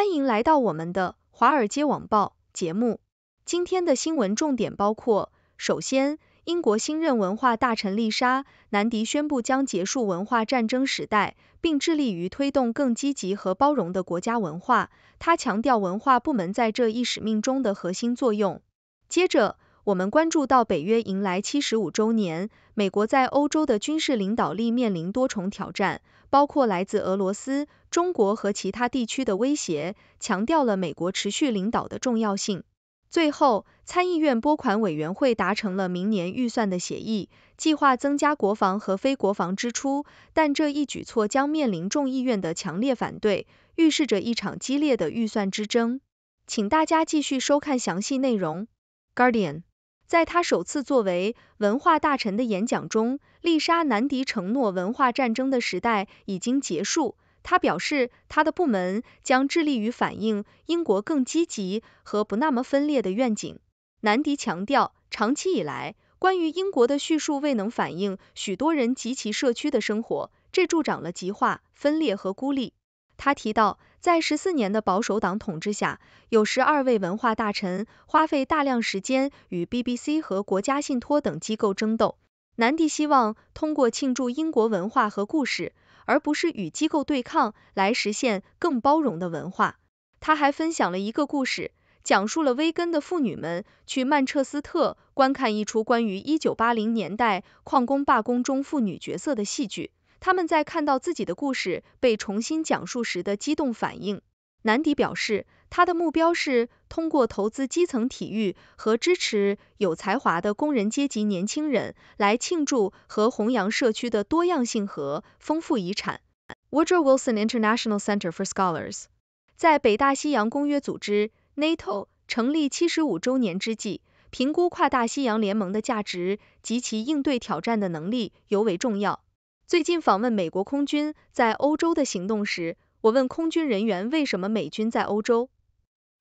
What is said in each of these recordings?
欢迎来到我们的《华尔街网报》节目。今天的新闻重点包括：首先，英国新任文化大臣丽莎·南迪宣布将结束文化战争时代，并致力于推动更积极和包容的国家文化。他强调文化部门在这一使命中的核心作用。接着，我们关注到北约迎来七十五周年，美国在欧洲的军事领导力面临多重挑战，包括来自俄罗斯、中国和其他地区的威胁，强调了美国持续领导的重要性。最后，参议院拨款委员会达成了明年预算的协议，计划增加国防和非国防支出，但这一举措将面临众议院的强烈反对，预示着一场激烈的预算之争。请大家继续收看详细内容，《Guardian》。在他首次作为文化大臣的演讲中，丽莎·南迪承诺，文化战争的时代已经结束。他表示，他的部门将致力于反映英国更积极和不那么分裂的愿景。南迪强调，长期以来，关于英国的叙述未能反映许多人及其社区的生活，这助长了极化、分裂和孤立。他提到。在十四年的保守党统治下，有十二位文化大臣花费大量时间与 BBC 和国家信托等机构争斗。南蒂希望通过庆祝英国文化和故事，而不是与机构对抗，来实现更包容的文化。他还分享了一个故事，讲述了威根的妇女们去曼彻斯特观看一出关于1980年代矿工罢工中妇女角色的戏剧。他们在看到自己的故事被重新讲述时的激动反应，南迪表示，他的目标是通过投资基层体育和支持有才华的工人阶级年轻人，来庆祝和弘扬社区的多样性和丰富遗产。Woodrow Wilson International Center for Scholars，在北大西洋公约组织 （NATO） 成立七十五周年之际，评估跨大西洋联盟的价值及其应对挑战的能力尤为重要。最近访问美国空军在欧洲的行动时，我问空军人员为什么美军在欧洲，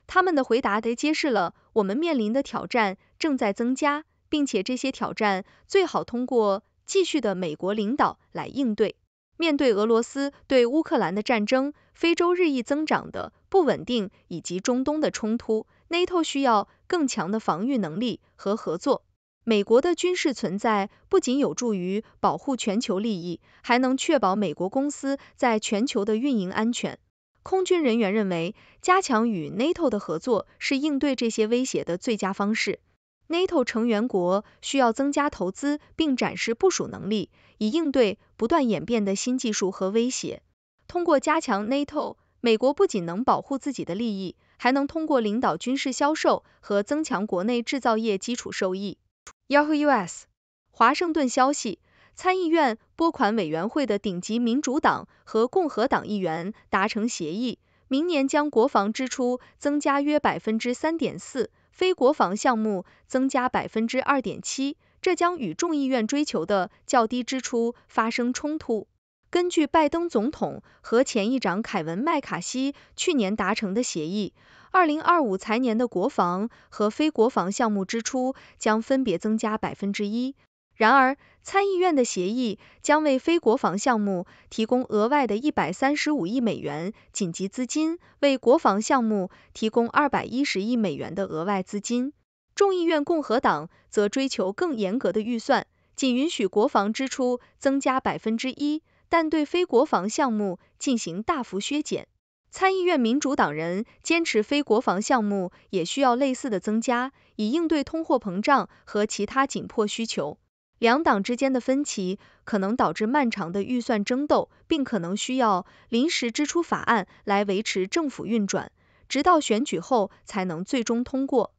他们的回答得揭示了我们面临的挑战正在增加，并且这些挑战最好通过继续的美国领导来应对。面对俄罗斯对乌克兰的战争、非洲日益增长的不稳定以及中东的冲突，NATO 需要更强的防御能力和合作。美国的军事存在不仅有助于保护全球利益，还能确保美国公司在全球的运营安全。空军人员认为，加强与 NATO 的合作是应对这些威胁的最佳方式。NATO 成员国需要增加投资并展示部署能力，以应对不断演变的新技术和威胁。通过加强 NATO，美国不仅能保护自己的利益，还能通过领导军事销售和增强国内制造业基础受益。Yahoo US 华盛顿消息：参议院拨款委员会的顶级民主党和共和党议员达成协议，明年将国防支出增加约百分之三点四，非国防项目增加百分之二点七，这将与众议院追求的较低支出发生冲突。根据拜登总统和前议长凯文·麦卡锡去年达成的协议。二零二五财年的国防和非国防项目支出将分别增加百分之一。然而，参议院的协议将为非国防项目提供额外的一百三十五亿美元紧急资金，为国防项目提供二百一十亿美元的额外资金。众议院共和党则追求更严格的预算，仅允许国防支出增加百分之一，但对非国防项目进行大幅削减。参议院民主党人坚持非国防项目也需要类似的增加，以应对通货膨胀和其他紧迫需求。两党之间的分歧可能导致漫长的预算争斗，并可能需要临时支出法案来维持政府运转，直到选举后才能最终通过。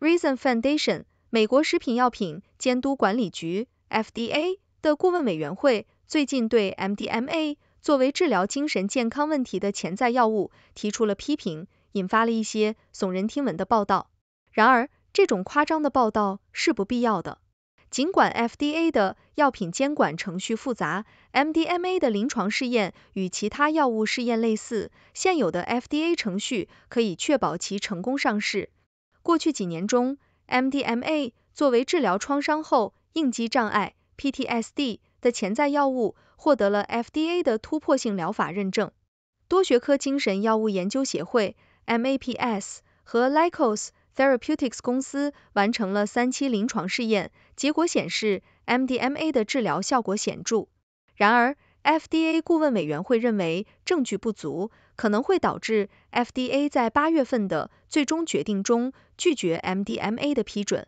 Reason Foundation，美国食品药品监督管理局 （FDA）。的顾问委员会最近对 MDMA 作为治疗精神健康问题的潜在药物提出了批评，引发了一些耸人听闻的报道。然而，这种夸张的报道是不必要的。尽管 FDA 的药品监管程序复杂，MDMA 的临床试验与其他药物试验类似，现有的 FDA 程序可以确保其成功上市。过去几年中，MDMA 作为治疗创伤后应激障碍。PTSD 的潜在药物获得了 FDA 的突破性疗法认证。多学科精神药物研究协会 （MAPS） 和 Licos Therapeutics 公司完成了三期临床试验，结果显示 MDMA 的治疗效果显著。然而，FDA 顾问委员会认为证据不足，可能会导致 FDA 在八月份的最终决定中拒绝 MDMA 的批准。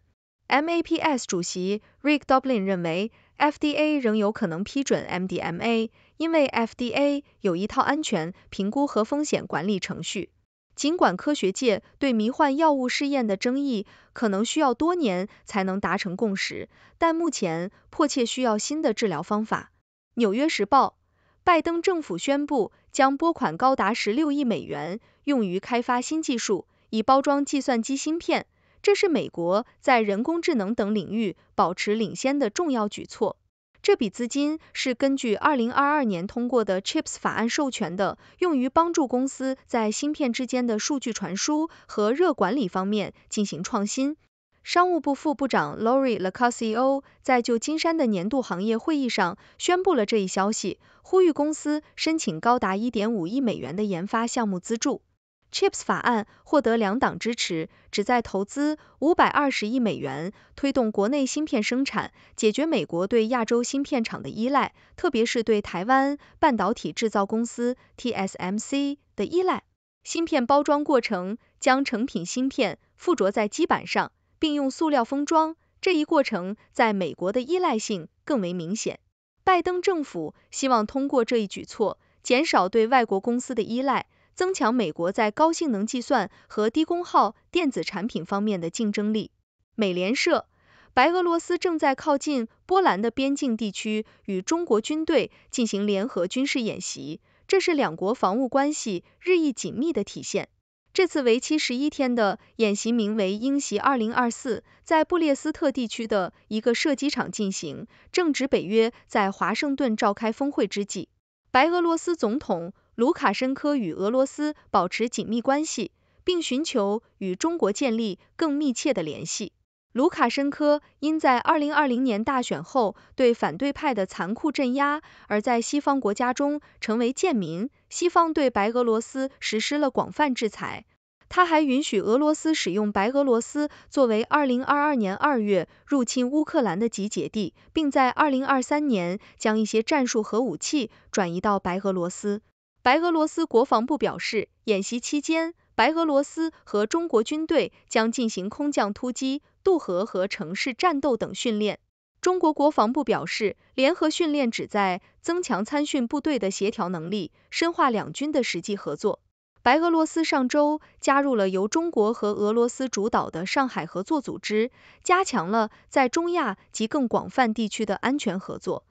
MAPS 主席 Rick d o b l i n 认为，FDA 仍有可能批准 MDMA，因为 FDA 有一套安全评估和风险管理程序。尽管科学界对迷幻药物试验的争议可能需要多年才能达成共识，但目前迫切需要新的治疗方法。《纽约时报》：拜登政府宣布将拨款高达十六亿美元，用于开发新技术以包装计算机芯片。这是美国在人工智能等领域保持领先的重要举措。这笔资金是根据2022年通过的《Chips 法案》授权的，用于帮助公司在芯片之间的数据传输和热管理方面进行创新。商务部副部长 Lori Lacasseo 在旧金山的年度行业会议上宣布了这一消息，呼吁公司申请高达1.5亿美元的研发项目资助。Chips 法案获得两党支持，旨在投资五百二十亿美元，推动国内芯片生产，解决美国对亚洲芯片厂的依赖，特别是对台湾半导体制造公司 TSMC 的依赖。芯片包装过程将成品芯片附着在基板上，并用塑料封装，这一过程在美国的依赖性更为明显。拜登政府希望通过这一举措，减少对外国公司的依赖。增强美国在高性能计算和低功耗电子产品方面的竞争力。美联社，白俄罗斯正在靠近波兰的边境地区与中国军队进行联合军事演习，这是两国防务关系日益紧密的体现。这次为期十一天的演习名为“英袭 2024”，在布列斯特地区的一个射击场进行，正值北约在华盛顿召开峰会之际。白俄罗斯总统。卢卡申科与俄罗斯保持紧密关系，并寻求与中国建立更密切的联系。卢卡申科因在2020年大选后对反对派的残酷镇压，而在西方国家中成为贱民。西方对白俄罗斯实施了广泛制裁。他还允许俄罗斯使用白俄罗斯作为2022年2月入侵乌克兰的集结地，并在2023年将一些战术核武器转移到白俄罗斯。白俄罗斯国防部表示，演习期间，白俄罗斯和中国军队将进行空降突击、渡河和城市战斗等训练。中国国防部表示，联合训练旨在增强参训部队的协调能力，深化两军的实际合作。白俄罗斯上周加入了由中国和俄罗斯主导的上海合作组织，加强了在中亚及更广泛地区的安全合作。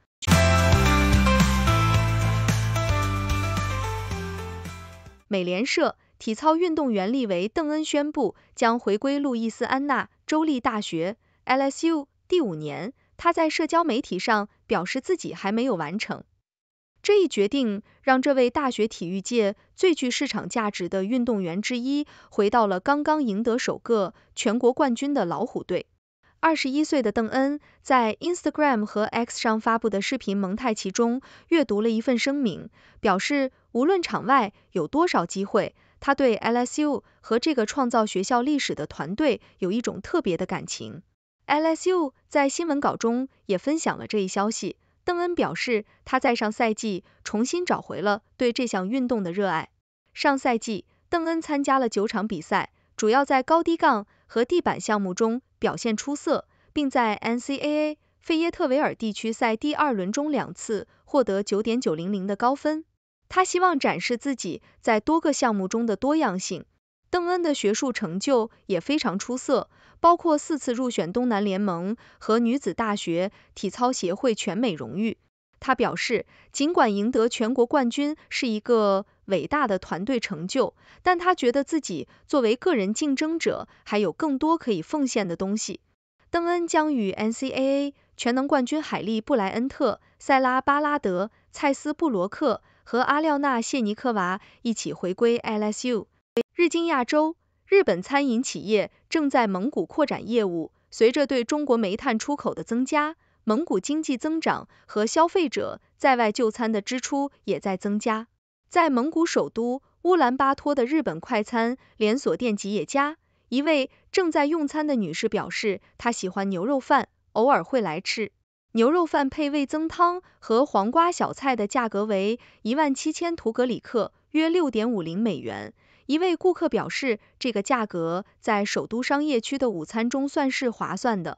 美联社，体操运动员利维·邓恩宣布将回归路易斯安那州立大学 （LSU） 第五年。他在社交媒体上表示自己还没有完成这一决定，让这位大学体育界最具市场价值的运动员之一回到了刚刚赢得首个全国冠军的老虎队。二十一岁的邓恩在 Instagram 和 X 上发布的视频蒙太奇中阅读了一份声明，表示。无论场外有多少机会，他对 LSU 和这个创造学校历史的团队有一种特别的感情。LSU 在新闻稿中也分享了这一消息。邓恩表示，他在上赛季重新找回了对这项运动的热爱。上赛季，邓恩参加了九场比赛，主要在高低杠和地板项目中表现出色，并在 NCAA 费耶特维尔地区赛第二轮中两次获得9.900的高分。他希望展示自己在多个项目中的多样性。邓恩的学术成就也非常出色，包括四次入选东南联盟和女子大学体操协会全美荣誉。他表示，尽管赢得全国冠军是一个伟大的团队成就，但他觉得自己作为个人竞争者还有更多可以奉献的东西。邓恩将与 NCAA 全能冠军海莉·布莱恩特、塞拉·巴拉德、蔡斯·布罗克。和阿廖娜·谢尼科娃一起回归 LSU。日经亚洲，日本餐饮企业正在蒙古扩展业务。随着对中国煤炭出口的增加，蒙古经济增长和消费者在外就餐的支出也在增加。在蒙古首都乌兰巴托的日本快餐连锁店吉野家，一位正在用餐的女士表示，她喜欢牛肉饭，偶尔会来吃。牛肉饭配味增汤和黄瓜小菜的价格为一万七千图格里克，约六点五零美元。一位顾客表示，这个价格在首都商业区的午餐中算是划算的。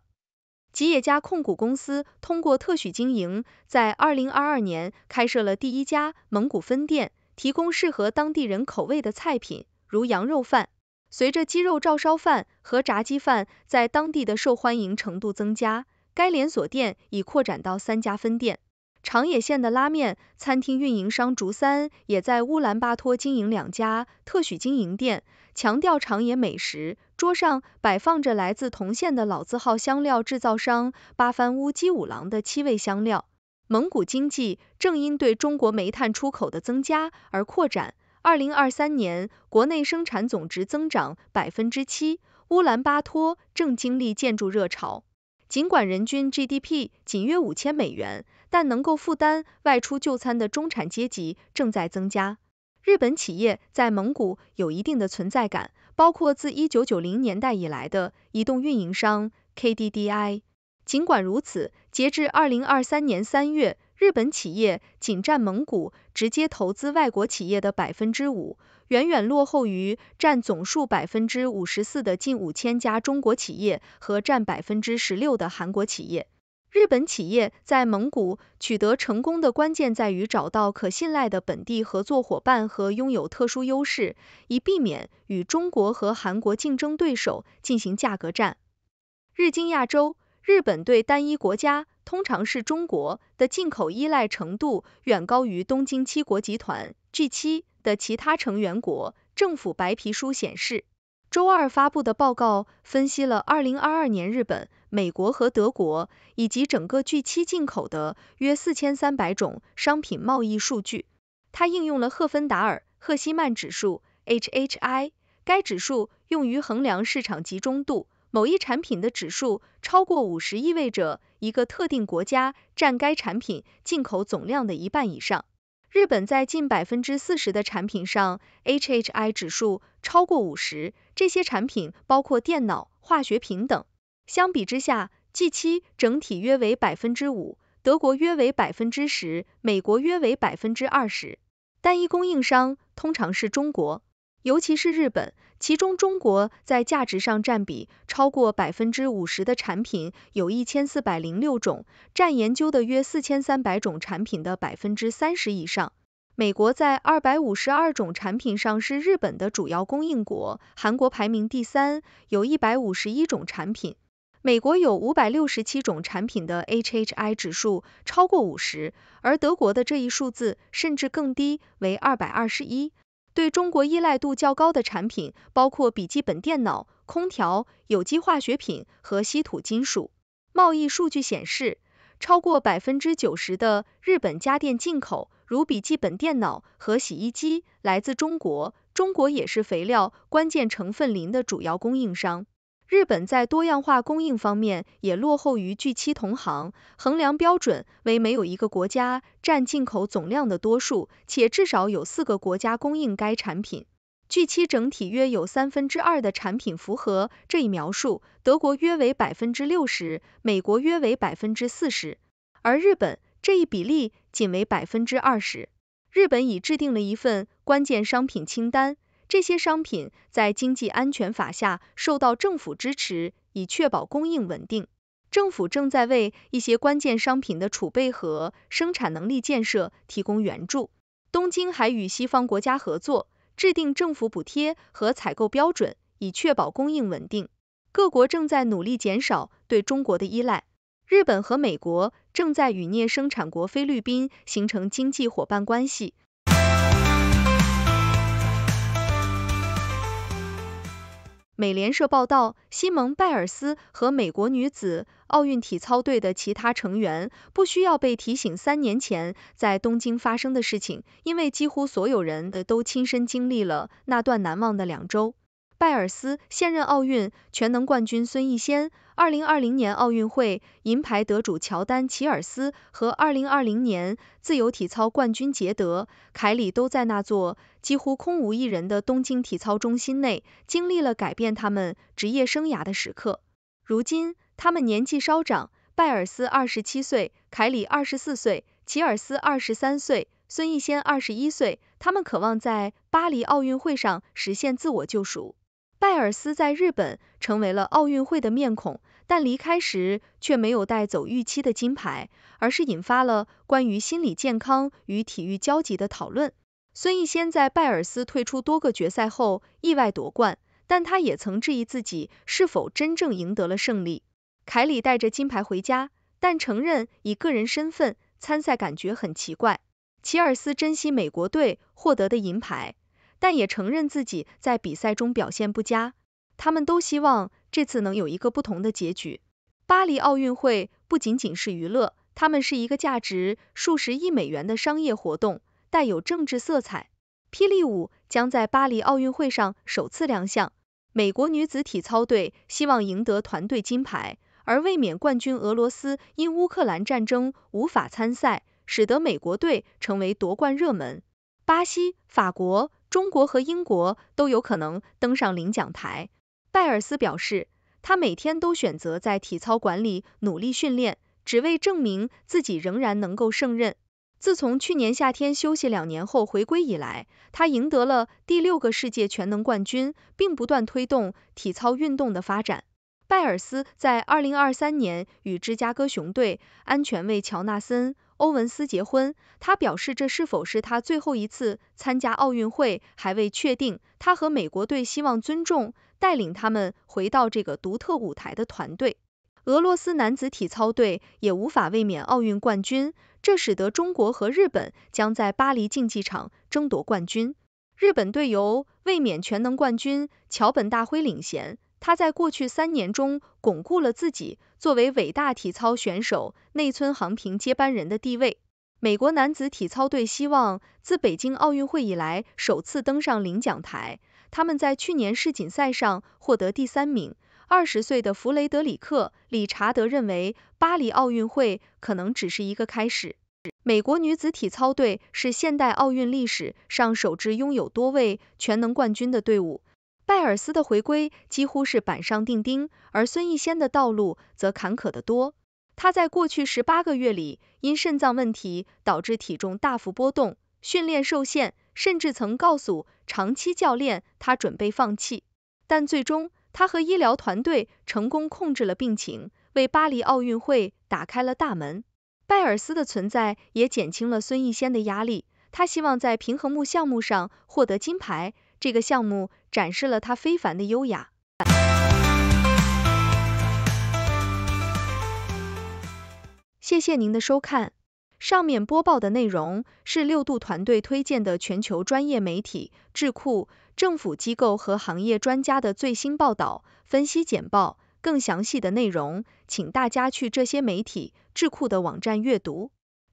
吉野家控股公司通过特许经营，在二零二二年开设了第一家蒙古分店，提供适合当地人口味的菜品，如羊肉饭。随着鸡肉照烧饭和炸鸡饭在当地的受欢迎程度增加，该连锁店已扩展到三家分店。长野县的拉面餐厅运营商竹三也在乌兰巴托经营两家特许经营店。强调长野美食，桌上摆放着来自同县的老字号香料制造商八幡屋基五郎的七味香料。蒙古经济正因对中国煤炭出口的增加而扩展。二零二三年国内生产总值增长百分之七。乌兰巴托正经历建筑热潮。尽管人均 GDP 仅约五千美元，但能够负担外出就餐的中产阶级正在增加。日本企业在蒙古有一定的存在感，包括自一九九零年代以来的移动运营商 KDDI。尽管如此，截至二零二三年三月，日本企业仅占蒙古直接投资外国企业的百分之五。远远落后于占总数百分之五十四的近五千家中国企业，和占百分之十六的韩国企业。日本企业在蒙古取得成功的关键在于找到可信赖的本地合作伙伴和拥有特殊优势，以避免与中国和韩国竞争对手进行价格战。日经亚洲，日本对单一国家，通常是中国的进口依赖程度远高于东京七国集团 （G7）。的其他成员国政府白皮书显示，周二发布的报告分析了二零二二年日本、美国和德国以及整个巨七进口的约四千三百种商品贸易数据。它应用了赫芬达尔赫希曼指数 （HHI），该指数用于衡量市场集中度。某一产品的指数超过五十，意味着一个特定国家占该产品进口总量的一半以上。日本在近百分之四十的产品上，HHI 指数超过五十，这些产品包括电脑、化学品等。相比之下，G7 整体约为百分之五，德国约为百分之十，美国约为百分之二十。单一供应商通常是中国，尤其是日本。其中，中国在价值上占比超过百分之五十的产品有一千四百零六种，占研究的约四千三百种产品的百分之三十以上。美国在二百五十二种产品上是日本的主要供应国，韩国排名第三，有一百五十一种产品。美国有五百六十七种产品的 HHI 指数超过五十，而德国的这一数字甚至更低，为二百二十一。对中国依赖度较高的产品包括笔记本电脑、空调、有机化学品和稀土金属。贸易数据显示，超过百分之九十的日本家电进口，如笔记本电脑和洗衣机，来自中国。中国也是肥料关键成分磷的主要供应商。日本在多样化供应方面也落后于聚期同行，衡量标准为没有一个国家占进口总量的多数，且至少有四个国家供应该产品。巨期整体约有三分之二的产品符合这一描述，德国约为百分之六十，美国约为百分之四十，而日本这一比例仅为百分之二十。日本已制定了一份关键商品清单。这些商品在经济安全法下受到政府支持，以确保供应稳定。政府正在为一些关键商品的储备和生产能力建设提供援助。东京还与西方国家合作，制定政府补贴和采购标准，以确保供应稳定。各国正在努力减少对中国的依赖。日本和美国正在与镍生产国菲律宾形成经济伙伴关系。美联社报道，西蒙·拜尔斯和美国女子奥运体操队的其他成员不需要被提醒三年前在东京发生的事情，因为几乎所有人的都亲身经历了那段难忘的两周。拜尔斯现任奥运全能冠军孙逸仙2020年奥运会银牌得主乔丹·齐尔斯和2020年自由体操冠军杰德·凯里都在那座几乎空无一人的东京体操中心内，经历了改变他们职业生涯的时刻。如今，他们年纪稍长，拜尔斯27岁，凯里24岁，齐尔斯23岁，孙逸仙21岁。他们渴望在巴黎奥运会上实现自我救赎。拜尔斯在日本成为了奥运会的面孔，但离开时却没有带走预期的金牌，而是引发了关于心理健康与体育交集的讨论。孙逸仙在拜尔斯退出多个决赛后意外夺冠，但他也曾质疑自己是否真正赢得了胜利。凯里带着金牌回家，但承认以个人身份参赛感觉很奇怪。齐尔斯珍惜美国队获得的银牌。但也承认自己在比赛中表现不佳。他们都希望这次能有一个不同的结局。巴黎奥运会不仅仅是娱乐，它们是一个价值数十亿美元的商业活动，带有政治色彩。霹雳舞将在巴黎奥运会上首次亮相。美国女子体操队希望赢得团队金牌，而卫冕冠军俄罗斯因乌克兰战争无法参赛，使得美国队成为夺冠热门。巴西、法国。中国和英国都有可能登上领奖台，拜尔斯表示，他每天都选择在体操馆里努力训练，只为证明自己仍然能够胜任。自从去年夏天休息两年后回归以来，他赢得了第六个世界全能冠军，并不断推动体操运动的发展。拜尔斯在2023年与芝加哥熊队安全卫乔纳森。欧文斯结婚，他表示这是否是他最后一次参加奥运会还未确定。他和美国队希望尊重带领他们回到这个独特舞台的团队。俄罗斯男子体操队也无法卫冕奥运冠军，这使得中国和日本将在巴黎竞技场争夺冠军。日本队由卫冕全能冠军桥本大辉领衔。他在过去三年中巩固了自己作为伟大体操选手内村航平接班人的地位。美国男子体操队希望自北京奥运会以来首次登上领奖台。他们在去年世锦赛上获得第三名。二十岁的弗雷德里克·理查德认为，巴黎奥运会可能只是一个开始。美国女子体操队是现代奥运历史上首支拥有多位全能冠军的队伍。拜尔斯的回归几乎是板上钉钉，而孙逸仙的道路则坎坷得多。他在过去十八个月里，因肾脏问题导致体重大幅波动，训练受限，甚至曾告诉长期教练他准备放弃。但最终，他和医疗团队成功控制了病情，为巴黎奥运会打开了大门。拜尔斯的存在也减轻了孙逸仙的压力。他希望在平衡木项目上获得金牌。这个项目展示了它非凡的优雅。谢谢您的收看。上面播报的内容是六度团队推荐的全球专业媒体、智库、政府机构和行业专家的最新报道、分析简报。更详细的内容，请大家去这些媒体、智库的网站阅读。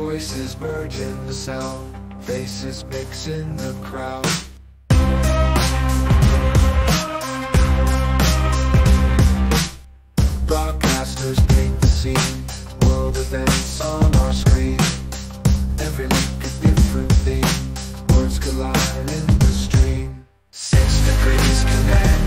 Voices merge in the sound, faces mix in the crowd. Broadcasters paint the scene, world events on our screen. Every link a different thing, words collide in the stream. Six degrees connect.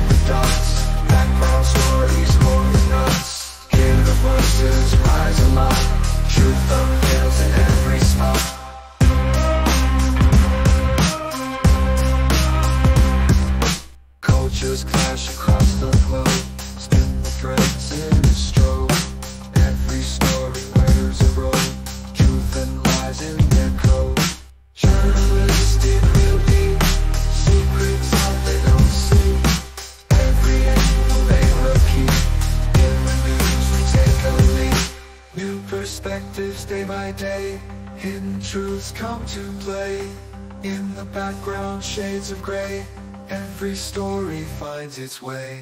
In the background shades of grey, every story finds its way.